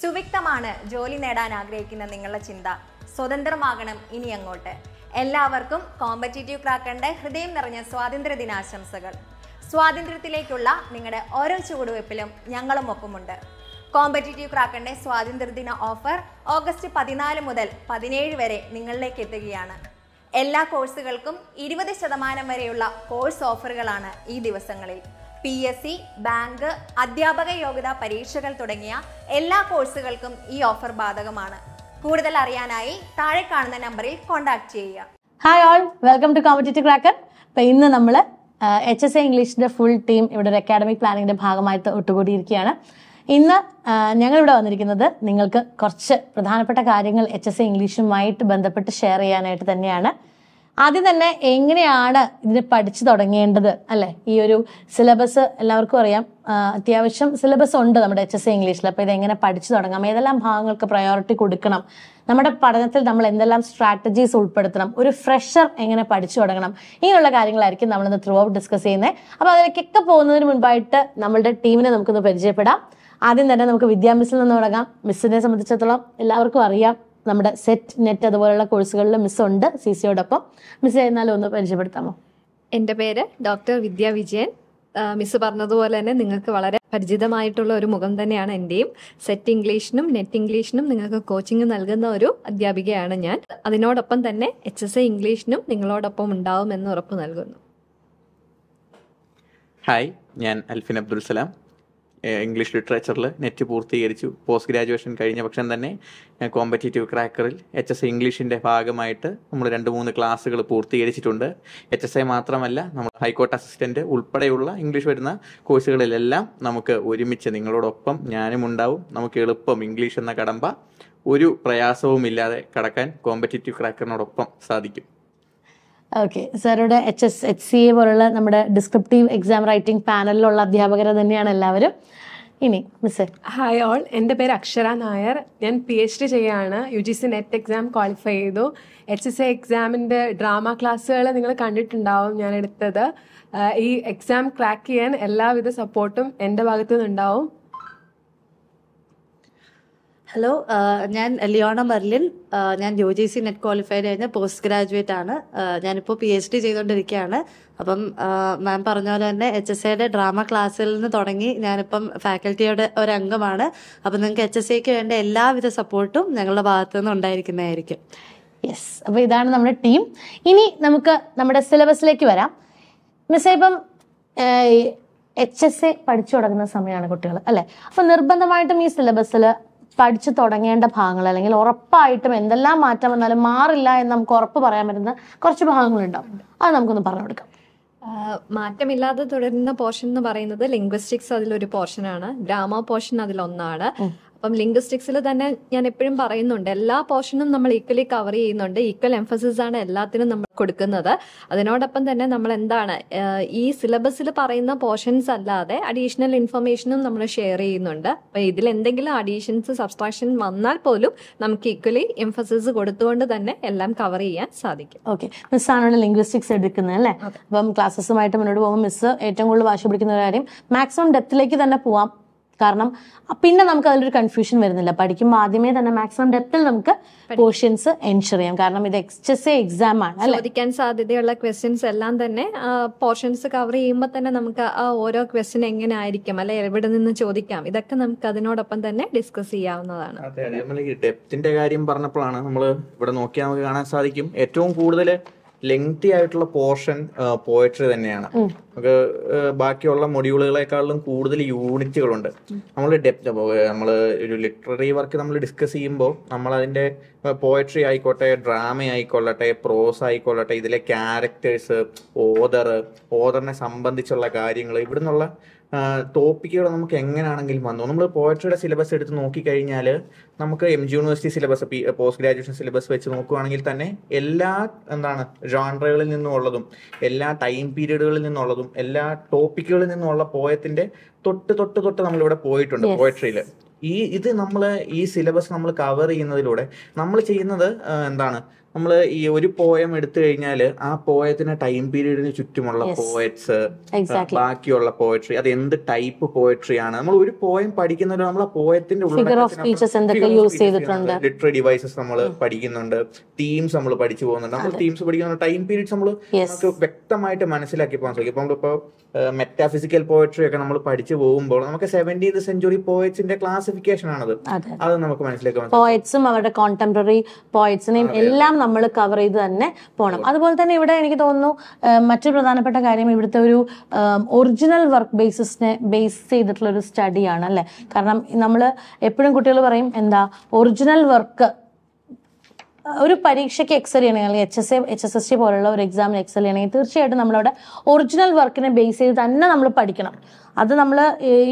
സുവ്യക്തമാണ് ജോലി നേടാൻ ആഗ്രഹിക്കുന്ന നിങ്ങളുടെ ചിന്ത സ്വതന്ത്രമാകണം ഇനി അങ്ങോട്ട് എല്ലാവർക്കും കോമ്പറ്റേറ്റീവ് ക്രാക്കേണ്ട ഹൃദയം നിറഞ്ഞ സ്വാതന്ത്ര്യ ദിനാശംസകൾ സ്വാതന്ത്ര്യത്തിലേക്കുള്ള നിങ്ങളുടെ ഓരോ ചുവടുവയ്പ്പിലും ഞങ്ങളും ഒപ്പമുണ്ട് കോമ്പറ്റേറ്റീവ് സ്വാതന്ത്ര്യ സ്വാതന്ത്ര്യദിന ഓഫർ ഓഗസ്റ്റ് പതിനാല് മുതൽ പതിനേഴ് വരെ നിങ്ങളിലേക്ക് എത്തുകയാണ് എല്ലാ കോഴ്സുകൾക്കും ഇരുപത് ശതമാനം വരെയുള്ള കോഴ്സ് ഓഫറുകളാണ് ഈ ദിവസങ്ങളിൽ പി എസ് സി ബാങ്ക് അധ്യാപക യോഗ്യതാ പരീക്ഷകൾ തുടങ്ങിയ എല്ലാ കോഴ്സുകൾക്കും ഈ ഓഫർ ബാധകമാണ് കൂടുതൽ അറിയാനായി താഴെ കാണുന്ന നമ്പറിൽ കോൺടാക്ട് ചെയ്യുക hi all welcome to competitive cracker അപ്പൊ ഇന്ന് നമ്മൾ എച്ച് എസ് എ ഇംഗ്ലീഷിന്റെ ഫുൾ ടീം ഇവിടെ ഒരു അക്കാഡമിക് പ്ലാനിങ്ങിന്റെ ഭാഗമായിട്ട് ഒട്ടുകൂടിയിരിക്കുകയാണ് ഇന്ന് ഞങ്ങളിവിടെ വന്നിരിക്കുന്നത് നിങ്ങൾക്ക് കുറച്ച് പ്രധാനപ്പെട്ട കാര്യങ്ങൾ എച്ച് എസ് എ ഇംഗ്ലീഷുമായിട്ട് ബന്ധപ്പെട്ട് ഷെയർ ചെയ്യാനായിട്ട് തന്നെയാണ് ആദ്യം തന്നെ എങ്ങനെയാണ് ഇതിന് പഠിച്ചു തുടങ്ങേണ്ടത് അല്ലെ ഈ ഒരു സിലബസ് എല്ലാവർക്കും അറിയാം അത്യാവശ്യം സിലബസ് ഉണ്ട് നമ്മുടെ എച്ച് എസ് സി ഇംഗ്ലീഷിൽ അപ്പോൾ ഇത് എങ്ങനെ പഠിച്ചു തുടങ്ങാം ഏതെല്ലാം ഭാഗങ്ങൾക്ക് പ്രയോറിറ്റി കൊടുക്കണം നമ്മുടെ പഠനത്തിൽ നമ്മൾ എന്തെല്ലാം സ്ട്രാറ്റജീസ് ഉൾപ്പെടുത്തണം ഒരു ഫ്രഷർ എങ്ങനെ പഠിച്ചു തുടങ്ങണം ഇങ്ങനെയുള്ള കാര്യങ്ങളായിരിക്കും ഇന്ന് ത്രൂ ഔട്ട് ഡിസ്കസ് ചെയ്യുന്നത് അപ്പോൾ അതിലേക്കൊക്കെ പോകുന്നതിന് മുൻപായിട്ട് നമ്മളുടെ ടീമിനെ നമുക്കൊന്ന് പരിചയപ്പെടാം ആദ്യം തന്നെ നമുക്ക് വിദ്യാമിസ്സിൽ നിന്ന് തുടങ്ങാം മിസ്സിനെ സംബന്ധിച്ചിടത്തോളം എല്ലാവർക്കും അറിയാം നമ്മുടെ സെറ്റ് നെറ്റ് അതുപോലുള്ള കോഴ്സുകളിൽ ഉണ്ട് സി സിയോടൊപ്പം മിസ് എന്നാലും ഒന്ന് പരിചയപ്പെടുത്താമോ എൻ്റെ പേര് ഡോക്ടർ വിദ്യ വിജയൻ മിസ് പറഞ്ഞതുപോലെ തന്നെ നിങ്ങൾക്ക് വളരെ പരിചിതമായിട്ടുള്ള ഒരു മുഖം തന്നെയാണ് എൻ്റെയും സെറ്റ് ഇംഗ്ലീഷിനും നെറ്റ് ഇംഗ്ലീഷിനും നിങ്ങൾക്ക് കോച്ചിങ് നൽകുന്ന ഒരു അധ്യാപികയാണ് ഞാൻ അതിനോടൊപ്പം തന്നെ എച്ച് എസ് എ ഇംഗ്ലീഷിനും നിങ്ങളോടൊപ്പം ഉണ്ടാവുമെന്ന് ഉറപ്പ് നൽകുന്നു ഹായ് ഞാൻ അൽഫിൻ അബ്ദുൽ സലാം ഇംഗ്ലീഷ് ലിറ്ററേച്ചറിൽ നെറ്റ് പൂർത്തീകരിച്ചു പോസ്റ്റ് ഗ്രാജുവേഷൻ കഴിഞ്ഞ പക്ഷം തന്നെ കോമ്പറ്റേറ്റീവ് ക്രാക്കറിൽ എച്ച് എസ് ഐ ഇംഗ്ലീഷിൻ്റെ ഭാഗമായിട്ട് നമ്മൾ രണ്ട് മൂന്ന് ക്ലാസ്സുകൾ പൂർത്തീകരിച്ചിട്ടുണ്ട് എച്ച് എസ് ഐ മാത്രമല്ല നമ്മൾ ഹൈക്കോർട്ട് അസിസ്റ്റൻ്റ് ഉൾപ്പെടെയുള്ള ഇംഗ്ലീഷ് വരുന്ന കോഴ്സുകളിലെല്ലാം നമുക്ക് ഒരുമിച്ച് നിങ്ങളോടൊപ്പം ഞാനും ഉണ്ടാവും നമുക്ക് എളുപ്പം ഇംഗ്ലീഷ് എന്ന കടമ്പ ഒരു ഇല്ലാതെ കടക്കാൻ കോമ്പറ്റേറ്റീവ് ക്രാക്കറിനോടൊപ്പം സാധിക്കും ഓക്കെ സാറുടെ H S H C A പോലുള്ള നമ്മുടെ ഡിസ്ക്രിപ്റ്റീവ് എക്സാം റൈറ്റിംഗ് പാനലിലുള്ള അധ്യാപകരെ തന്നെയാണ് എല്ലാവരും ഇനി മിസ് ഹായ് ഓൾ എൻ്റെ പേര് അക്ഷര നായർ ഞാൻ പി എച്ച് ഡി ചെയ്യാണ് U G C NET exam qualify ചെയ്തു എച്ച് എസ് എ എക്സാമിൻ്റെ ഡ്രാമ ക്ലാസ്സുകൾ നിങ്ങൾ കണ്ടിട്ടുണ്ടാവും ഞാൻ എടുത്തത് ഈ എക്സാം ക്രാക്ക് ചെയ്യാൻ എല്ലാവിധ സപ്പോർട്ടും എൻ്റെ ഭാഗത്തു നിന്നുണ്ടാവും ഹലോ uh, ഞാൻ ലിയോണ മെർലിൻ uh, ഞാൻ U G C NET qualified കഴിഞ്ഞ പോസ്റ്റ് ഗ്രാജുവേറ്റ് ആണ് uh, ഞാനിപ്പോൾ പി എച്ച് ഡി ചെയ്തുകൊണ്ടിരിക്കുകയാണ് അപ്പം മാം പറഞ്ഞ പോലെ തന്നെ എച്ച് എസ് എയുടെ ഡ്രാമ ക്ലാസ്സിൽ നിന്ന് തുടങ്ങി ഞാനിപ്പം ഫാക്കൽറ്റിയുടെ ഒരു അംഗമാണ് അപ്പം നിങ്ങൾക്ക് എച്ച് എസ് എക്ക് വേണ്ട എല്ലാവിധ സപ്പോർട്ടും ഞങ്ങളുടെ ഭാഗത്തു നിന്ന് ഉണ്ടായിരിക്കുന്നതായിരിക്കും യെസ് അപ്പോൾ ഇതാണ് നമ്മുടെ ടീം ഇനി നമുക്ക് നമ്മുടെ സിലബസിലേക്ക് വരാം മിസ്സേ ഇപ്പം എച്ച് എസ് എ പഠിച്ചു തുടങ്ങുന്ന സമയമാണ് കുട്ടികൾ അല്ലേ അപ്പം നിർബന്ധമായിട്ടും ഈ സിലബസിൽ പഠിച്ചു തുടങ്ങേണ്ട ഭാഗങ്ങൾ അല്ലെങ്കിൽ ഉറപ്പായിട്ടും എന്തെല്ലാം മാറ്റം വന്നാലും മാറില്ല എന്ന് നമുക്ക് ഉറപ്പ് പറയാൻ പറ്റുന്ന കുറച്ച് ഭാഗങ്ങളുണ്ടാവും അത് നമുക്കൊന്ന് പറഞ്ഞു കൊടുക്കാം മാറ്റമില്ലാതെ തുടരുന്ന പോർഷൻ എന്ന് പറയുന്നത് ലിംഗ്വിസ്റ്റിക്സ് അതിലൊരു പോർഷനാണ് ഡ്രാമ പോർഷൻ അതിലൊന്നാണ് അപ്പം ലിംഗ്വിസ്റ്റിക്സിൽ തന്നെ ഞാൻ എപ്പോഴും പറയുന്നുണ്ട് എല്ലാ പോർഷനും നമ്മൾ ഈക്വലി കവർ ചെയ്യുന്നുണ്ട് ഈക്വൽ എംഫസിസ് ആണ് എല്ലാത്തിനും നമ്മൾ കൊടുക്കുന്നത് അതിനോടൊപ്പം തന്നെ നമ്മൾ എന്താണ് ഈ സിലബസിൽ പറയുന്ന പോർഷൻസ് അല്ലാതെ അഡീഷണൽ ഇൻഫർമേഷനും നമ്മൾ ഷെയർ ചെയ്യുന്നുണ്ട് അപ്പം ഇതിൽ എന്തെങ്കിലും അഡീഷൻസ് സബ്സ്ട്രാക്ഷൻ വന്നാൽ പോലും നമുക്ക് ഈക്വലി എംഫസിസ് കൊടുത്തുകൊണ്ട് തന്നെ എല്ലാം കവർ ചെയ്യാൻ സാധിക്കും ഓക്കെ മിസ് ആണ് ലിംഗ്വിസ്റ്റിക്സ് എടുക്കുന്നത് അല്ലേ അപ്പം ക്ലാസ്സസുമായിട്ട് മുന്നോട്ട് പോകുമ്പോൾ മിസ് ഏറ്റവും കൂടുതൽ വാശി പിടിക്കുന്ന കാര്യം മാക്സിമം ഡെത്തിലേക്ക് തന്നെ പോവാം കാരണം പിന്നെ നമുക്ക് അതിലൊരു കൺഫ്യൂഷൻ വരുന്നില്ല പഠിക്കുമ്പോൾ ആദ്യമേ തന്നെ മാക്സിമം ഡെപ്തിൽ നമുക്ക് പോർഷൻസ് എൻഷർ ചെയ്യാം കാരണം ഇത് എക്സ്ചസ് എക്സാം ആണ് ചോദിക്കാൻ സാധ്യതയുള്ള ക്വസ്റ്റ്യൻസ് എല്ലാം തന്നെ പോർഷൻസ് കവർ ചെയ്യുമ്പോൾ തന്നെ നമുക്ക് ആ ഓരോ ക്വസ്റ്റ്യൻ എങ്ങനെ ആയിരിക്കും അല്ലെ എവിടെ നിന്ന് ചോദിക്കാം ഇതൊക്കെ നമുക്ക് അതിനോടൊപ്പം തന്നെ ഡിസ്കസ് ചെയ്യാവുന്നതാണ് അതെ ഡെപ്തിന്റെ കാര്യം പറഞ്ഞപ്പോഴാണ് നമ്മൾ ഇവിടെ നോക്കിയാൽ നമുക്ക് കാണാൻ സാധിക്കും ഏറ്റവും കൂടുതൽ ലെങ്തി ആയിട്ടുള്ള പോർഷൻ പോയട്രി തന്നെയാണ് നമുക്ക് ബാക്കിയുള്ള മൊഡ്യൂളുകളെക്കാളും കൂടുതൽ യൂണിറ്റുകളുണ്ട് നമ്മൾ ഡെപ്ത് നമ്മൾ ഒരു ലിറ്റററി വർക്ക് നമ്മൾ ഡിസ്കസ് ചെയ്യുമ്പോൾ നമ്മൾ അതിന്റെ പോയട്രി ആയിക്കോട്ടെ ഡ്രാമ ആയിക്കൊള്ളട്ടെ പ്രോസ് ആയിക്കൊള്ളട്ടെ ഇതിലെ ക്യാരക്ടേഴ്സ് ഓദർ ഓദറിനെ സംബന്ധിച്ചുള്ള കാര്യങ്ങൾ ഇവിടുന്നുള്ള ടോപ്പിക്കുകൾ നമുക്ക് എങ്ങനെയാണെങ്കിലും വന്നു നമ്മൾ പോയട്രിയുടെ സിലബസ് എടുത്ത് നോക്കിക്കഴിഞ്ഞാൽ നമുക്ക് M G university syllabus post graduation syllabus വെച്ച് നോക്കുകയാണെങ്കിൽ തന്നെ എല്ലാ എന്താണ് ജോൺറകളിൽ നിന്നുള്ളതും എല്ലാ ടൈം പീരീഡുകളിൽ നിന്നുള്ളതും എല്ലാ ടോപ്പിക്കുകളിൽ നിന്നുള്ള പോയത്തിന്റെ തൊട്ട് തൊട്ട് തൊട്ട് നമ്മളിവിടെ പോയിട്ടുണ്ട് പോയട്രിയിൽ ഈ ഇത് നമ്മൾ ഈ സിലബസ് നമ്മൾ കവർ ചെയ്യുന്നതിലൂടെ നമ്മൾ ചെയ്യുന്നത് എന്താണ് നമ്മൾ ഈ ഒരു പോയം എടുത്തു കഴിഞ്ഞാൽ ആ പോയത്തിന് ടൈം പീരീഡിന് ചുറ്റുമുള്ള പോയറ്റ്സ് ബാക്കിയുള്ള പോയട്രി അത് എന്ത് ടൈപ്പ് പോയട്രി ആണ് നമ്മൾ ഒരു പോയം പഠിക്കുന്നതിൽ നമ്മൾ ആ പോയത്തിന്റെ ലിറ്ററി ഡിവൈസസ് നമ്മൾ പഠിക്കുന്നുണ്ട് തീംസ് നമ്മൾ പഠിച്ചു പോകുന്നുണ്ട് നമ്മൾ തീംസ് പഠിക്കുന്നുണ്ട് ടൈം പീരീഡ്സ് നമ്മൾ വ്യക്തമായിട്ട് മനസ്സിലാക്കി പോകാൻ സാധിക്കും ഇപ്പം ഇപ്പോൾ മെറ്റാഫിസിക്കൽ പോയട്രി ഒക്കെ നമ്മൾ പഠിച്ചു പോകുമ്പോൾ നമുക്ക് സെവൻറ്റീൻത് സെഞ്ചുറി പോയറ്റ്സിന്റെ ക്ലാസിഫിക്കേഷൻ ആണത് അത് നമുക്ക് മനസ്സിലാക്കാൻ പോയറ്റ്സും അവരുടെ കോണ്ടംപററി പോയറ്റ്സിനെയും എല്ലാം നമ്മൾ കവർ ചെയ്ത് തന്നെ പോകണം അതുപോലെ തന്നെ ഇവിടെ എനിക്ക് തോന്നുന്നു മറ്റൊരു പ്രധാനപ്പെട്ട കാര്യം ഇവിടുത്തെ ഒരു ഒറിജിനൽ വർക്ക് ബേസിസിനെ ബേസ് ചെയ്തിട്ടുള്ള ഒരു സ്റ്റഡിയാണ് അല്ലേ കാരണം നമ്മൾ എപ്പോഴും കുട്ടികൾ പറയും എന്താ ഒറിജിനൽ വർക്ക് ഒരു പരീക്ഷയ്ക്ക് എക്സൽ ചെയ്യണമെങ്കിൽ അല്ലെങ്കിൽ H S A H S S C പോലുള്ള ഒരു എക്സാമിന് എക്സൽ ചെയ്യണമെങ്കിൽ തീർച്ചയായിട്ടും നമ്മളവിടെ ഒറിജിനൽ വർക്കിനെ ബേസ് ചെയ്ത് തന്നെ നമ്മൾ പഠിക്കണം അത് നമ്മൾ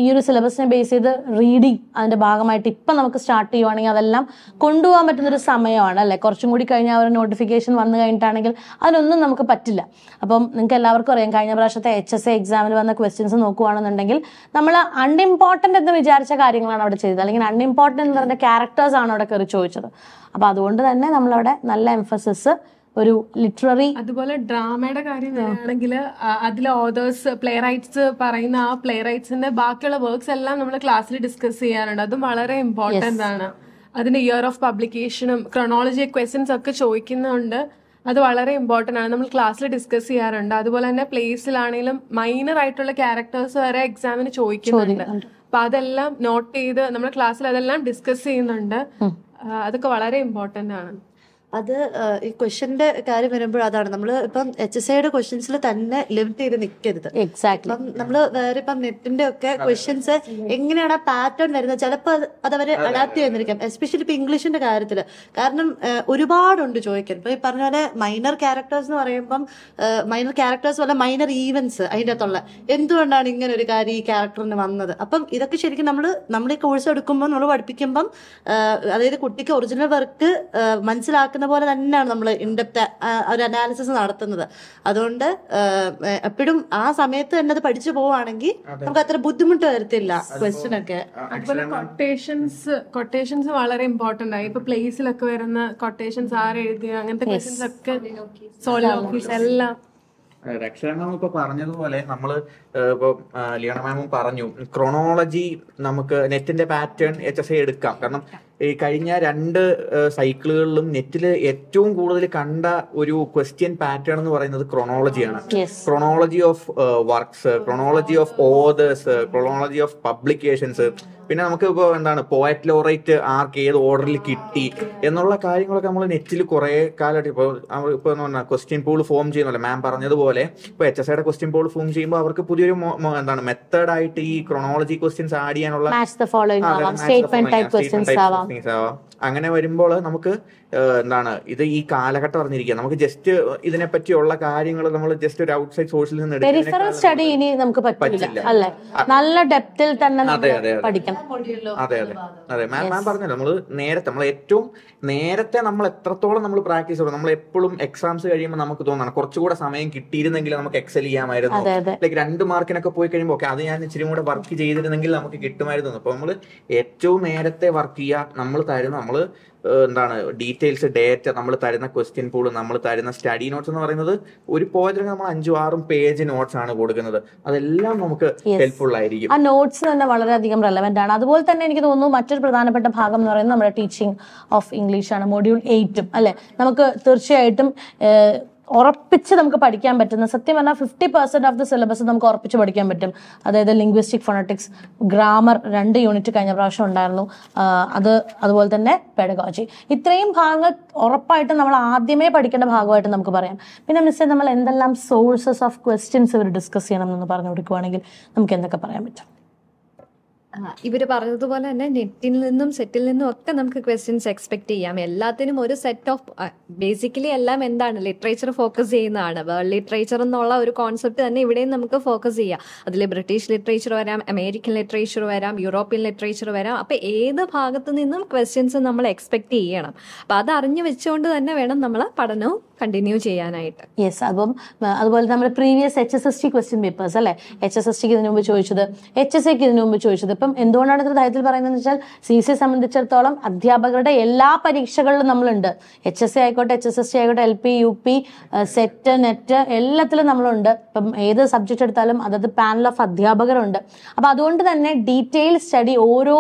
ഈ ഒരു സിലബസിനെ ബേസ് ചെയ്ത് റീഡിങ് അതിൻ്റെ ഭാഗമായിട്ട് ഇപ്പം നമുക്ക് സ്റ്റാർട്ട് ചെയ്യുവാണെങ്കിൽ അതെല്ലാം കൊണ്ടുപോകാൻ പറ്റുന്നൊരു സമയമാണ് അല്ലേ കുറച്ചും കൂടി കഴിഞ്ഞാൽ ഒരു നോട്ടിഫിക്കേഷൻ വന്നു കഴിഞ്ഞിട്ടാണെങ്കിൽ അതിനൊന്നും നമുക്ക് പറ്റില്ല അപ്പം നിങ്ങൾക്ക് എല്ലാവർക്കും അറിയാം കഴിഞ്ഞ പ്രാവശ്യത്തെ എച്ച് എസ് എ എക്സാമിൽ വന്ന ക്വസ്റ്റ്യൻസ് നോക്കുകയാണെന്നുണ്ടെങ്കിൽ നമ്മൾ അൺഇമ്പോർട്ടൻ്റ് എന്ന് വിചാരിച്ച കാര്യങ്ങളാണ് അവിടെ ചെയ്തത് അല്ലെങ്കിൽ അൺഇമ്പോർട്ടൻ്റ് എന്ന് പറഞ്ഞ ക്യാരക്ടേഴ്സ് ആണ് അവിടെ കയറി ചോദിച്ചത് അപ്പോൾ അതുകൊണ്ട് തന്നെ നമ്മളവിടെ നല്ല എംഫസിസ് ഒരു ലിറ്റററി അതുപോലെ ഡ്രാമയുടെ കാര്യം വരികയാണെങ്കിൽ അതിലെ ഓതേഴ്സ് പ്ലേ റൈറ്റ്സ് പറയുന്ന ആ പ്ലേ റൈറ്റ്സിന്റെ ബാക്കിയുള്ള വർക്ക്സ് എല്ലാം നമ്മൾ ക്ലാസ്സിൽ ഡിസ്കസ് ചെയ്യാറുണ്ട് അതും വളരെ ഇമ്പോർട്ടൻ്റ് ആണ് അതിന്റെ ഇയർ ഓഫ് പബ്ലിക്കേഷനും ക്രൊണോളജി ക്വസ്റ്റ്യൻസ് ഒക്കെ ചോദിക്കുന്നുണ്ട് അത് വളരെ ഇമ്പോർട്ടൻ്റ് ആണ് നമ്മൾ ക്ലാസ്സിൽ ഡിസ്കസ് ചെയ്യാറുണ്ട് അതുപോലെ തന്നെ പ്ലേസിലാണെങ്കിലും മൈനർ ആയിട്ടുള്ള ക്യാരക്ടേഴ്സ് വരെ എക്സാമിന് ചോദിക്കുന്നുണ്ട് അപ്പൊ അതെല്ലാം നോട്ട് ചെയ്ത് നമ്മൾ ക്ലാസ്സിൽ അതെല്ലാം ഡിസ്കസ് ചെയ്യുന്നുണ്ട് അതൊക്കെ വളരെ ഇമ്പോർട്ടൻ്റ് ആണ് അത് ഈ ക്വസ്റ്റ്യന്റെ കാര്യം വരുമ്പോൾ അതാണ് നമ്മൾ ഇപ്പം എച്ച് എസ് ഐയുടെ ക്വസ്റ്റ്യൻസിൽ തന്നെ ലിമിറ്റ് ചെയ്ത് നിൽക്കരുത് എക്സാക്ട് അപ്പം നമ്മൾ വേറെ ഇപ്പം നെറ്റിന്റെ ഒക്കെ ക്വസ്റ്റ്യൻസ് എങ്ങനെയാണ് പാറ്റേൺ വരുന്നത് ചിലപ്പോൾ അത് അവർ അഡാപ്റ്റ് ചെയ്യുന്നിരിക്കാം എസ്പെഷ്യലി ഇപ്പം ഇംഗ്ലീഷിന്റെ കാര്യത്തിൽ കാരണം ഒരുപാടുണ്ട് ചോദിക്കാൻ ഇപ്പൊ ഈ പറഞ്ഞ പോലെ മൈനർ ക്യാരക്ടേഴ്സ് എന്ന് പറയുമ്പം മൈനർ ക്യാരക്ടേഴ്സ് പോലെ മൈനർ ഈവൻസ് അതിൻ്റെ അകത്തുള്ള എന്തുകൊണ്ടാണ് ഇങ്ങനെ ഒരു കാര്യം ഈ ക്യാരക്ടറിന് വന്നത് അപ്പം ഇതൊക്കെ ശരിക്കും നമ്മൾ നമ്മൾ ഈ കോഴ്സ് എടുക്കുമ്പോൾ നമ്മൾ പഠിപ്പിക്കുമ്പം അതായത് കുട്ടിക്ക് ഒറിജിനൽ വർക്ക് മനസ്സിലാക്കുന്ന പറയുന്ന പോലെ തന്നെയാണ് നമ്മൾ ഇൻഡെപ്ത് ഒരു അനാലിസിസ് നടത്തുന്നത് അതുകൊണ്ട് എപ്പോഴും ആ സമയത്ത് തന്നെ അത് പഠിച്ചു പോവാണെങ്കിൽ നമുക്ക് അത്ര ബുദ്ധിമുട്ട് വരത്തില്ല ക്വസ്റ്റ്യൻ ഒക്കെ അതുപോലെ കൊട്ടേഷൻസ് കൊട്ടേഷൻസ് വളരെ ഇമ്പോർട്ടന്റ് ആയി ഇപ്പൊ പ്ലേസിലൊക്കെ വരുന്ന കൊട്ടേഷൻസ് ആരെഴുതിയ അങ്ങനത്തെ ക്വസ്റ്റ്യൻസ് ഒക്കെ സോളിലോക്കീസ് എല്ലാം രക്ഷകങ്ങൾ ഇപ്പൊ പറഞ്ഞതുപോലെ നമ്മൾ ഇപ്പൊ ലിയണ മാമും പറഞ്ഞു ക്രോണോളജി നമുക്ക് നെറ്റിന്റെ പാറ്റേൺ എച്ച് എസ് ഐ എടുക്കാം കാരണം ഈ കഴിഞ്ഞ രണ്ട് സൈക്കിളുകളിലും നെറ്റിൽ ഏറ്റവും കൂടുതൽ കണ്ട ഒരു ക്വസ്റ്റ്യൻ പാറ്റേൺ എന്ന് പറയുന്നത് ക്രൊണോളജിയാണ് chronology of works chronology of authors chronology of publications പിന്നെ നമുക്ക് ഇപ്പോൾ എന്താണ് പോയറ്റ് ലോറേറ്റ് ആർക്ക് ഏത് ഓർഡറിൽ കിട്ടി എന്നുള്ള കാര്യങ്ങളൊക്കെ നമ്മൾ നെറ്റിൽ കുറേ കാലമായിട്ട് ഇപ്പോൾ ഇപ്പോൾ എന്ന് പറഞ്ഞാൽ ക്വസ്റ്റ്യൻ പൂൾ ഫോം ചെയ്യുന്നല്ലോ മാം പറഞ്ഞതുപോലെ ഇപ്പോൾ എച്ച് എസ് ഐയുടെ ക്വസ്റ്റ്യൻ പൂൾ ഫോം ചെയ്യുമ്പോൾ അവർക്ക് പുതിയൊരു എന്താണ് മെത്തേഡായിട്ട് ഈ ക്രൊണോളജി ക്വസ്റ്റ്യൻസ് ആഡ് ചെയ്യാനുള്ള സ്റ്റേറ്റ്മെന്റ് ടൈപ്പ് ആവാം തിങ്സ് ആവാം അങ്ങനെ വരുമ്പോൾ നമുക്ക് എന്താണ് ഇത് ഈ കാലഘട്ടം അറിഞ്ഞിരിക്കുക നമുക്ക് ജസ്റ്റ് ഇതിനെ പറ്റിയുള്ള കാര്യങ്ങൾ നമ്മൾ ജസ്റ്റ് ഒരു ഔട്ട്സൈഡ് സോഴ്സിൽ നിന്ന് പെരിഫറൽ സ്റ്റഡി ഇനി നമുക്ക് പറ്റില്ല അല്ലേ നല്ല ഡെപ്തിൽ തന്നെ അതെ അതെ പഠിക്കണം അതെ അതെ അതെ മാം മാം പറഞ്ഞല്ലോ നമ്മൾ നേരത്തെ നമ്മൾ ഏറ്റവും നേരത്തെ നമ്മൾ എത്രത്തോളം നമ്മൾ പ്രാക്ടീസ് ചെയ്യണം നമ്മൾ എപ്പോഴും എക്സാംസ് കഴിയുമ്പോൾ നമുക്ക് തോന്നണം കുറച്ചുകൂടെ സമയം കിട്ടിയിരുന്നെങ്കിൽ നമുക്ക് എക്സൽ ചെയ്യാമായിരുന്നു ലൈക്ക് രണ്ട് മാർക്കിനൊക്കെ പോയി കഴിയുമ്പോൾ ഓക്കെ അത് ഞാൻ ഇച്ചിരി കൂടെ വർക്ക് ചെയ്തിരുന്നെങ്കിൽ നമുക്ക് കിട്ടുമായിരുന്നു അപ്പൊ നമ്മൾ ഏറ്റവും നേരത്തെ വർക്ക് ചെയ്യുക നമ്മൾ തരുന്ന നമ്മൾ എന്താണ് ഡീറ്റെയിൽസ് ഡേറ്റ നമ്മൾ തരുന്ന ക്വസ്റ്റ്യൻ പൂൾ നമ്മൾ തരുന്ന സ്റ്റഡി നോട്ട്സ് എന്ന് പറയുന്നത് ഒരു പോയിന്റ് നമ്മൾ അഞ്ചും ആറും പേജ് നോട്ട്സ് ആണ് കൊടുക്കുന്നത് അതെല്ലാം നമുക്ക് ഹെൽപ്ഫുൾ ആയിരിക്കും ആ നോട്ട്സ് തന്നെ വളരെയധികം റെലവെന്റ് ആണ് അതുപോലെ തന്നെ എനിക്ക് തോന്നുന്നു മറ്റൊരു പ്രധാനപ്പെട്ട ഭാഗം എന്ന് പറയുന്നത് നമ്മുടെ ടീച്ചിങ് ഓഫ് ഇംഗ്ലീഷ് ആണ് മൊഡ്യൂൾ എയ്റ്റും അല്ലെ നമുക്ക് തീർച്ചയായിട്ടും ഉറപ്പിച്ച് നമുക്ക് പഠിക്കാൻ പറ്റുന്ന സത്യം പറഞ്ഞാൽ fifty percent of the syllabus നമുക്ക് ഉറപ്പിച്ച് പഠിക്കാൻ പറ്റും അതായത് ലിംഗ്വിസ്റ്റിക് ഫോണറ്റിക്സ് ഗ്രാമർ രണ്ട് യൂണിറ്റ് കഴിഞ്ഞ പ്രാവശ്യം ഉണ്ടായിരുന്നു അത് അതുപോലെ തന്നെ പെഡഗോജി ഇത്രയും ഭാഗങ്ങൾ ഉറപ്പായിട്ടും നമ്മൾ ആദ്യമേ പഠിക്കേണ്ട ഭാഗമായിട്ട് നമുക്ക് പറയാം പിന്നെ മിസ്സേ നമ്മൾ എന്തെല്ലാം സോഴ്സസ് ഓഫ് ക്വസ്റ്റ്യൻസ് ഇവർ ഡിസ്കസ് ചെയ്യണം എന്ന് പറഞ്ഞു കൊടുക്കുവാണെങ്കിൽ നമുക്ക് എന്തൊക്കെ പറയാൻ പറ്റും ഇവര് പറഞ്ഞതുപോലെ തന്നെ നെറ്റിൽ നിന്നും സെറ്റിൽ നിന്നും ഒക്കെ നമുക്ക് ക്വസ്റ്റ്യൻസ് എക്സ്പെക്ട് ചെയ്യാം എല്ലാത്തിനും ഒരു സെറ്റ് ഓഫ് ബേസിക്കലി എല്ലാം എന്താണ് ലിറ്ററേച്ചർ ഫോക്കസ് ചെയ്യുന്നതാണ് ലിറ്ററേച്ചർ എന്നുള്ള ഒരു കോൺസെപ്റ്റ് തന്നെ ഇവിടെയും നമുക്ക് ഫോക്കസ് ചെയ്യാം അതിൽ ബ്രിട്ടീഷ് ലിറ്ററേച്ചർ വരാം അമേരിക്കൻ ലിറ്ററേച്ചർ വരാം യൂറോപ്യൻ ലിറ്ററേച്ചർ വരാം അപ്പം ഏത് ഭാഗത്തു നിന്നും ക്വസ്റ്റ്യൻസ് നമ്മൾ എക്സ്പെക്ട് ചെയ്യണം അപ്പം അത് അറിഞ്ഞു വെച്ചുകൊണ്ട് തന്നെ വേണം നമ്മൾ പഠനവും കണ്ടിന്യൂ ചെയ്യാനായിട്ട് യെസ് അപ്പം അതുപോലെ നമ്മൾ previous H S S T question papers അല്ലേ എച്ച് എസ് എസ് ടിക്ക് ഇതിനു മുമ്പ് ചോദിച്ചത് എച്ച് എസ് എക്ക് ഇതിനു മുമ്പ് ചോദിച്ചത് ഇപ്പം എന്തുകൊണ്ടാണ് ഇത്ര ധൈര്യത്തിൽ പറയുന്നത് വെച്ചാൽ സി സി സംബന്ധിച്ചിടത്തോളം അധ്യാപകരുടെ എല്ലാ പരീക്ഷകളിലും നമ്മളുണ്ട് എച്ച് എസ് എ ആയിക്കോട്ടെ എച്ച് എസ് എസ് ടി ആയിക്കോട്ടെ L P U P SET NET എല്ലാത്തിലും നമ്മളുണ്ട് ഇപ്പം ഏത് സബ്ജക്റ്റ് എടുത്താലും അതത് പാനൽ ഓഫ് അധ്യാപകരുണ്ട് അപ്പം അതുകൊണ്ട് തന്നെ ഡീറ്റെയിൽ സ്റ്റഡി ഓരോ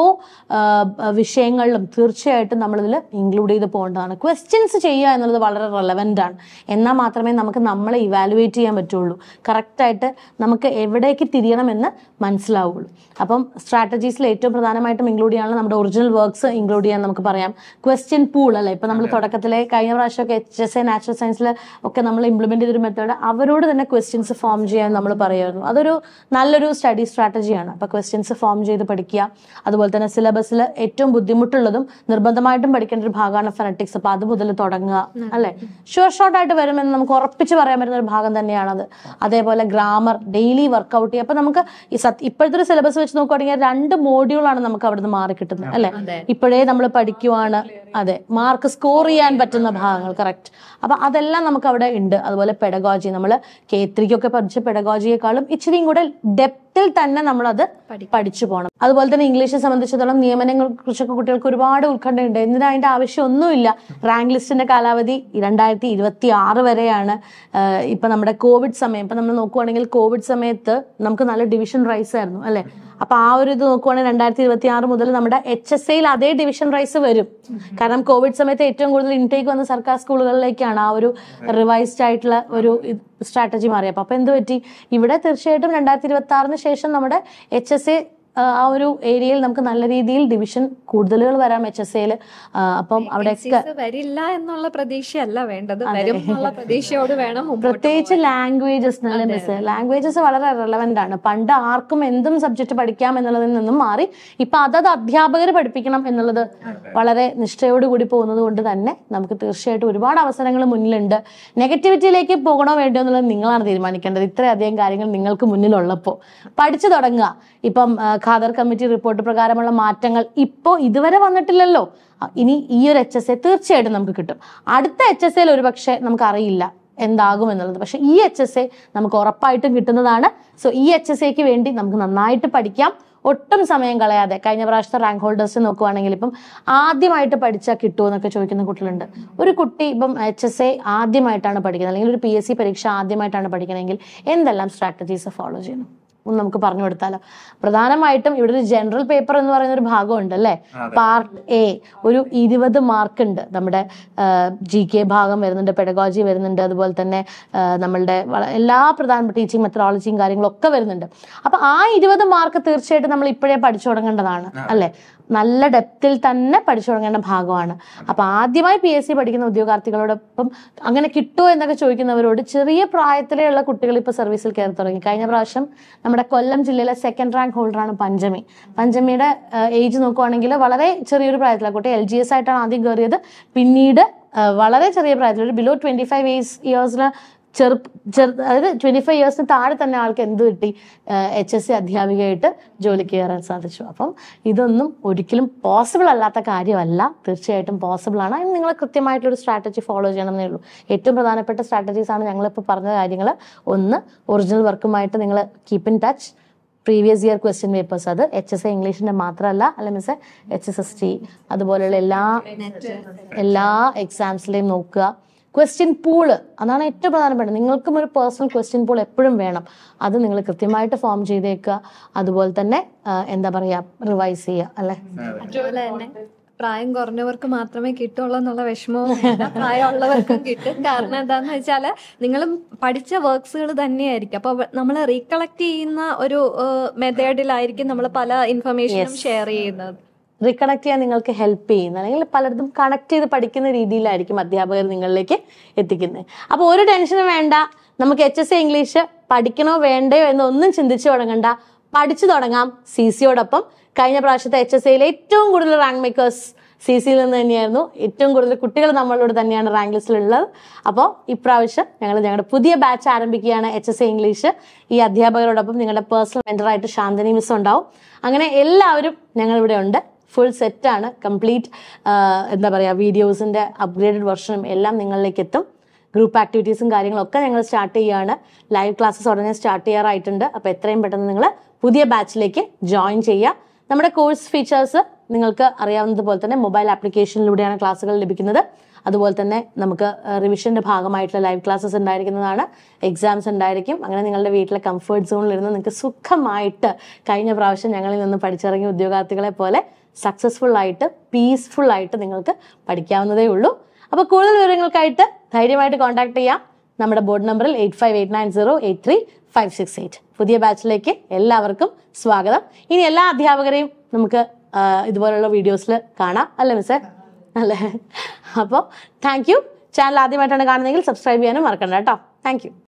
വിഷയങ്ങളിലും തീർച്ചയായിട്ടും നമ്മളിതിൽ ഇൻക്ലൂഡ് ചെയ്ത് പോകേണ്ടതാണ് ക്വസ്റ്റ്യൻസ് ചെയ്യുക എന്നുള്ളത് വളരെ റെലവെൻ്റ് ആണ് ചെയ്യണം എന്നാൽ മാത്രമേ നമുക്ക് നമ്മളെ ഇവാലുവേറ്റ് ചെയ്യാൻ പറ്റുള്ളൂ കറക്റ്റായിട്ട് നമുക്ക് എവിടേക്ക് തിരിയണമെന്ന് മനസ്സിലാവുള്ളൂ അപ്പം സ്ട്രാറ്റജീസിൽ ഏറ്റവും പ്രധാനമായിട്ടും ഇൻക്ലൂഡ് ചെയ്യാനുള്ള നമ്മുടെ ഒറിജിനൽ വർക്ക്സ് ഇൻക്ലൂഡ് ചെയ്യാൻ നമുക്ക് പറയാം ക്വസ്റ്റ്യൻ പൂൾ അല്ലേ ഇപ്പം നമ്മൾ തുടക്കത്തിലെ കഴിഞ്ഞ പ്രാവശ്യമൊക്കെ എച്ച് എസ് എ നാച്ചുറൽ സയൻസിൽ ഒക്കെ നമ്മൾ ഇംപ്ലിമെൻറ്റ് ചെയ്തൊരു മെത്തേഡ് അവരോട് തന്നെ ക്വസ്റ്റ്യൻസ് ഫോം ചെയ്യാൻ നമ്മൾ പറയുമായിരുന്നു അതൊരു നല്ലൊരു സ്റ്റഡി സ്ട്രാറ്റജിയാണ് അപ്പം ക്വസ്റ്റ്യൻസ് ഫോം ചെയ്ത് പഠിക്കുക അതുപോലെ തന്നെ സിലബസിൽ ഏറ്റവും ബുദ്ധിമുട്ടുള്ളതും നിർബന്ധമായിട്ടും പഠിക്കേണ്ട ഒരു ഭാഗമാണ് ഫെനറ്റിക്സ് അപ്പം അത് മുതൽ തുടങ്ങുക അല്ലേ ഷുവർ ഷോർട്ട് ആയിട്ട് വരുമെന്ന് നമുക്ക് ഉറപ്പിച്ച് പറയാൻ പറ്റുന്ന ഒരു ഭാഗം തന്നെയാണത് അതേപോലെ ഗ്രാമർ ഡെയിലി വർക്കൗട്ട് ചെയ്യുക അപ്പൊ നമുക്ക് ഈ സത് ഇപ്പോഴത്തെ ഒരു സിലബസ് വെച്ച് നോക്കുകയാണെങ്കിൽ രണ്ട് മോഡ്യൂളാണ് നമുക്ക് അവിടുന്ന് മാറി കിട്ടുന്നത് അല്ലെ ഇപ്പോഴേ നമ്മൾ പഠിക്കുവാണ് അതെ മാർക്ക് സ്കോർ ചെയ്യാൻ പറ്റുന്ന ഭാഗങ്ങൾ കറക്റ്റ് അപ്പൊ അതെല്ലാം നമുക്ക് അവിടെ ഉണ്ട് അതുപോലെ പെഡഗോജി നമ്മൾ കേത്രിക്കൊക്കെ പഠിച്ച പെഡഗോജിയെക്കാളും ഇച്ചിരിയും കൂടെ ഡെപ്തിൽ തന്നെ നമ്മൾ അത് പഠിച്ചു പോകണം അതുപോലെ തന്നെ ഇംഗ്ലീഷെ സംബന്ധിച്ചിടത്തോളം നിയമനങ്ങളെ കുറിച്ചൊക്കെ കുട്ടികൾക്ക് ഒരുപാട് ഉത്കണ്ഠയുണ്ട് എന്നിട്ട് അതിന്റെ ആവശ്യമൊന്നുമില്ല റാങ്ക് ലിസ്റ്റിന്റെ കാലാവധി രണ്ടായിരത്തി ഇരുപത്തി ആറ് വരെയാണ് ഇപ്പൊ നമ്മുടെ കോവിഡ് സമയം ഇപ്പൊ നമ്മൾ നോക്കുവാണെങ്കിൽ കോവിഡ് സമയത്ത് നമുക്ക് നല്ല ഡിവിഷൻ റൈസ് ആയിരുന്നു അല്ലെ അപ്പൊ ആ ഒരു ഇത് നോക്കുവാണെങ്കിൽ രണ്ടായിരത്തി ഇരുപത്തി ആറ് മുതൽ നമ്മുടെ എച്ച് എസ് എയിൽ അതേ ഡിവിഷൻ റൈസ് വരും കാരണം കോവിഡ് സമയത്ത് ഏറ്റവും കൂടുതൽ ഇൻടേക്ക് വന്ന സർക്കാർ സ്കൂളുകളിലേക്കാണ് ആ ഒരു റിവൈസ്ഡ് ആയിട്ടുള്ള ഒരു സ്ട്രാറ്റജി മാറിയപ്പോൾ അപ്പൊ എന്ത് പറ്റി ഇവിടെ തീർച്ചയായിട്ടും രണ്ടായിരത്തി ഇരുപത്തി ആറിന് ശേഷം നമ്മുടെ എച്ച് എസ് എ ആ ഒരു ഏരിയയിൽ നമുക്ക് നല്ല രീതിയിൽ ഡിവിഷൻ കൂടുതലുകൾ വരാം എച്ച് എസ് എയിൽ അപ്പം അവിടെയൊക്കെ വരില്ല എന്നുള്ള പ്രതീക്ഷയല്ല വേണ്ടത് പ്രതീക്ഷയോട് വേണം പ്രത്യേകിച്ച് ലാംഗ്വേജസ് മിസ് ലാംഗ്വേജസ് വളരെ റെലവെന്റ് ആണ് പണ്ട് ആർക്കും എന്തും സബ്ജക്ട് പഠിക്കാം എന്നുള്ളതിൽ നിന്നും മാറി ഇപ്പൊ അതത് അധ്യാപകർ പഠിപ്പിക്കണം എന്നുള്ളത് വളരെ നിഷ്ഠയോട് കൂടി പോകുന്നത് കൊണ്ട് തന്നെ നമുക്ക് തീർച്ചയായിട്ടും ഒരുപാട് അവസരങ്ങൾ മുന്നിലുണ്ട് നെഗറ്റിവിറ്റിയിലേക്ക് പോകണോ വേണ്ടോ എന്നുള്ളത് നിങ്ങളാണ് തീരുമാനിക്കേണ്ടത് ഇത്രയധികം കാര്യങ്ങൾ നിങ്ങൾക്ക് മുന്നിലുള്ളപ്പോൾ പഠിച്ചു തുടങ്ങുക ഇപ്പം ഖാദർ കമ്മിറ്റി റിപ്പോർട്ട് പ്രകാരമുള്ള മാറ്റങ്ങൾ ഇപ്പോൾ ഇതുവരെ വന്നിട്ടില്ലല്ലോ ഇനി ഈ ഒരു എച്ച് എസ് എ തീർച്ചയായിട്ടും നമുക്ക് കിട്ടും അടുത്ത എച്ച് എസ് എയിൽ ഒരുപക്ഷെ നമുക്കറിയില്ല എന്താകും എന്നുള്ളത് പക്ഷെ ഈ എച്ച് എസ് എ നമുക്ക് ഉറപ്പായിട്ടും കിട്ടുന്നതാണ് സോ ഈ എച്ച് എസ് എക്ക് വേണ്ടി നമുക്ക് നന്നായിട്ട് പഠിക്കാം ഒട്ടും സമയം കളയാതെ കഴിഞ്ഞ പ്രാവശ്യത്തെ റാങ്ക് ഹോൾഡേഴ്സ് നോക്കുവാണെങ്കിൽ ഇപ്പം ആദ്യമായിട്ട് പഠിച്ചാൽ കിട്ടുമോ എന്നൊക്കെ ചോദിക്കുന്ന കുട്ടികളുണ്ട് ഒരു കുട്ടി ഇപ്പം എച്ച് എസ് എ ആദ്യമായിട്ടാണ് പഠിക്കുന്നത് അല്ലെങ്കിൽ ഒരു പി എസ് സി പരീക്ഷ ആദ്യമായിട്ടാണ് പഠിക്കുന്നതെങ്കിൽ എന്തെല്ലാം സ്ട്രാറ്റജീസ് ഫോളോ ചെയ്യണം ഒന്ന് നമുക്ക് പറഞ്ഞു കൊടുത്താലോ പ്രധാനമായിട്ടും ഇവിടെ ഒരു ജനറൽ പേപ്പർ എന്ന് പറയുന്ന ഒരു ഭാഗമുണ്ട് അല്ലേ പാർട്ട് എ ഒരു ഇരുപത് മാർക്ക് ഉണ്ട് നമ്മുടെ ജി കെ ഭാഗം വരുന്നുണ്ട് പെഡഗോജി വരുന്നുണ്ട് അതുപോലെ തന്നെ നമ്മളുടെ എല്ലാ പ്രധാനപ്പെട്ട ടീച്ചിങ് മെത്തഡോളജിയും കാര്യങ്ങളും ഒക്കെ വരുന്നുണ്ട് അപ്പൊ ആ ഇരുപത് മാർക്ക് തീർച്ചയായിട്ടും നമ്മൾ ഇപ്പോഴേ പഠിച്ചു തുടങ്ങേണ്ടതാണ് അല്ലേ നല്ല ഡെപ്തിൽ തന്നെ പഠിച്ചു തുടങ്ങേണ്ട ഭാഗമാണ് അപ്പൊ ആദ്യമായി പി എസ് സി പഠിക്കുന്ന ഉദ്യോഗാർത്ഥികളോടൊപ്പം അങ്ങനെ കിട്ടുമോ എന്നൊക്കെ ചോദിക്കുന്നവരോട് ചെറിയ പ്രായത്തിലുള്ള കുട്ടികൾ ഇപ്പൊ സർവീസിൽ കയറി തുടങ്ങി കഴിഞ്ഞ പ്രാവശ്യം നമ്മുടെ കൊല്ലം ജില്ലയിലെ സെക്കൻഡ് റാങ്ക് ഹോൾഡറാണ് പഞ്ചമി പഞ്ചമിയുടെ ഏജ് നോക്കുവാണെങ്കിൽ വളരെ ചെറിയൊരു പ്രായത്തിലെ കുട്ടി എൽ ജി എസ് ആയിട്ടാണ് ആദ്യം കയറിയത് പിന്നീട് വളരെ ചെറിയ പ്രായത്തിൽ ഒരു ബിലോ ട്വന്റി ഫൈവ് ഏജ് ഇയേഴ്സിൽ ചെറു ചെറു അതായത് ട്വന്റി ഫൈവ് ഇയേഴ്സിന് താഴെ തന്നെ ആൾക്ക് എന്ത് കിട്ടി എച്ച് എസ് സി അധ്യാപികയായിട്ട് ജോലിക്ക് കയറാൻ സാധിച്ചു അപ്പം ഇതൊന്നും ഒരിക്കലും പോസിബിൾ അല്ലാത്ത കാര്യമല്ല തീർച്ചയായിട്ടും പോസിബിൾ ആണ് അതിന് നിങ്ങൾ ഒരു സ്ട്രാറ്റജി ഫോളോ ചെയ്യണം എന്നേ ഉള്ളൂ ഏറ്റവും പ്രധാനപ്പെട്ട സ്ട്രാറ്റജീസ് ആണ് ഞങ്ങളിപ്പോൾ പറഞ്ഞ കാര്യങ്ങൾ ഒന്ന് ഒറിജിനൽ വർക്കുമായിട്ട് നിങ്ങൾ keep in touch previous year question papers അത് എച്ച് എസ് എ ഇംഗ്ലീഷിന്റെ മാത്രമല്ല അല്ല means H S S T അതുപോലെയുള്ള എല്ലാ എല്ലാ എക്സാംസിലെയും നോക്കുക ക്വസ്റ്റ്യൻ പൂള് അതാണ് ഏറ്റവും പ്രധാനപ്പെട്ടത് നിങ്ങൾക്കും ഒരു പേഴ്സണൽ ക്വസ്റ്റ്യൻ പൂൾ എപ്പോഴും വേണം അത് നിങ്ങൾ കൃത്യമായിട്ട് ഫോം ചെയ്തേക്കുക അതുപോലെ തന്നെ എന്താ പറയാ റിവൈസ് ചെയ്യുക അല്ലെ പ്രായം കുറഞ്ഞവർക്ക് മാത്രമേ കിട്ടുള്ളൂ എന്നുള്ള വിഷമവും പ്രായമുള്ളവർക്കും കിട്ടും കാരണം എന്താന്ന് വെച്ചാൽ നിങ്ങൾ പഠിച്ച വർക്ക്സുകൾ തന്നെയായിരിക്കും അപ്പൊ നമ്മൾ റീകളക്ട് ചെയ്യുന്ന ഒരു മെത്തേഡിലായിരിക്കും നമ്മൾ പല ഇൻഫർമേഷനും ഷെയർ ചെയ്യുന്നത് റീകണക്ട് ചെയ്യാൻ നിങ്ങൾക്ക് ഹെൽപ്പ് ചെയ്യുന്ന അല്ലെങ്കിൽ പലർക്കും കണക്ട് ചെയ്ത് പഠിക്കുന്ന രീതിയിലായിരിക്കും അധ്യാപകർ നിങ്ങളിലേക്ക് എത്തിക്കുന്നത് അപ്പോൾ ഒരു ടെൻഷനും വേണ്ട നമുക്ക് എച്ച് എസ് ഇംഗ്ലീഷ് പഠിക്കണോ വേണ്ടയോ എന്നൊന്നും ചിന്തിച്ചു തുടങ്ങണ്ട പഠിച്ചു തുടങ്ങാം സി സിയോടൊപ്പം കഴിഞ്ഞ പ്രാവശ്യത്തെ എച്ച് എസ് എയിലെ ഏറ്റവും കൂടുതൽ റാങ്ക് മേക്കേഴ്സ് സി സിയിൽ നിന്ന് തന്നെയായിരുന്നു ഏറ്റവും കൂടുതൽ കുട്ടികൾ നമ്മളോട് തന്നെയാണ് റാങ്ക് ലിസ്റ്റിലുള്ളത് അപ്പോൾ ഇപ്രാവശ്യം ഞങ്ങൾ ഞങ്ങളുടെ പുതിയ ബാച്ച് ആരംഭിക്കുകയാണ് എച്ച് എസ് എ ഇംഗ്ലീഷ് ഈ അധ്യാപകരോടൊപ്പം നിങ്ങളുടെ പേഴ്സണൽ മെൻ്ററായിട്ട് ശാന്തിനി മിസ് ഉണ്ടാവും അങ്ങനെ എല്ലാവരും ഞങ്ങളിവിടെ ഉണ്ട് ഫുൾ സെറ്റാണ് കംപ്ലീറ്റ് എന്താ പറയുക വീഡിയോസിൻ്റെ അപ്ഗ്രേഡഡ് വെർഷനും എല്ലാം നിങ്ങളിലേക്ക് എത്തും ഗ്രൂപ്പ് ആക്ടിവിറ്റീസും കാര്യങ്ങളൊക്കെ ഞങ്ങൾ സ്റ്റാർട്ട് ചെയ്യുകയാണ് ലൈവ് ക്ലാസ്സസ് ഉടനെ സ്റ്റാർട്ട് ചെയ്യാറായിട്ടുണ്ട് അപ്പോൾ എത്രയും പെട്ടെന്ന് നിങ്ങൾ പുതിയ ബാച്ചിലേക്ക് ജോയിൻ ചെയ്യുക നമ്മുടെ കോഴ്സ് ഫീച്ചേഴ്സ് നിങ്ങൾക്ക് അറിയാവുന്നത് പോലെ തന്നെ മൊബൈൽ ആപ്ലിക്കേഷനിലൂടെയാണ് ക്ലാസ്സുകൾ ലഭിക്കുന്നത് അതുപോലെ തന്നെ നമുക്ക് റിവിഷൻ്റെ ഭാഗമായിട്ടുള്ള ലൈവ് ക്ലാസ്സസ് ഉണ്ടായിരിക്കുന്നതാണ് എക്സാംസ് ഉണ്ടായിരിക്കും അങ്ങനെ നിങ്ങളുടെ വീട്ടിലെ കംഫേർട്ട് സോണിലിരുന്ന് നിങ്ങൾക്ക് സുഖമായിട്ട് കഴിഞ്ഞ പ്രാവശ്യം ഞങ്ങളിൽ നിന്ന് പഠിച്ചിറങ്ങിയ ഉദ്യോഗാർത്ഥികളെ പോലെ സക്സസ്ഫുൾ ആയിട്ട് പീസ്ഫുൾ ആയിട്ട് നിങ്ങൾക്ക് പഠിക്കാവുന്നതേ ഉള്ളൂ അപ്പോൾ കൂടുതൽ വിവരങ്ങൾക്കായിട്ട് ധൈര്യമായിട്ട് കോൺടാക്ട് ചെയ്യാം നമ്മുടെ ബോർഡ് നമ്പറിൽ eight five eight nine zero eight three five six eight പുതിയ ബാച്ചിലേക്ക് എല്ലാവർക്കും സ്വാഗതം ഇനി എല്ലാ അധ്യാപകരെയും നമുക്ക് ഇതുപോലുള്ള വീഡിയോസിൽ കാണാം അല്ലേ മിസ്സേ അല്ലേ അപ്പോൾ താങ്ക് യു ചാനൽ ആദ്യമായിട്ടാണ് കാണുന്നതെങ്കിൽ സബ്സ്ക്രൈബ് ചെയ്യാനും മറക്കണ്ട കേട്ടോ താങ്ക്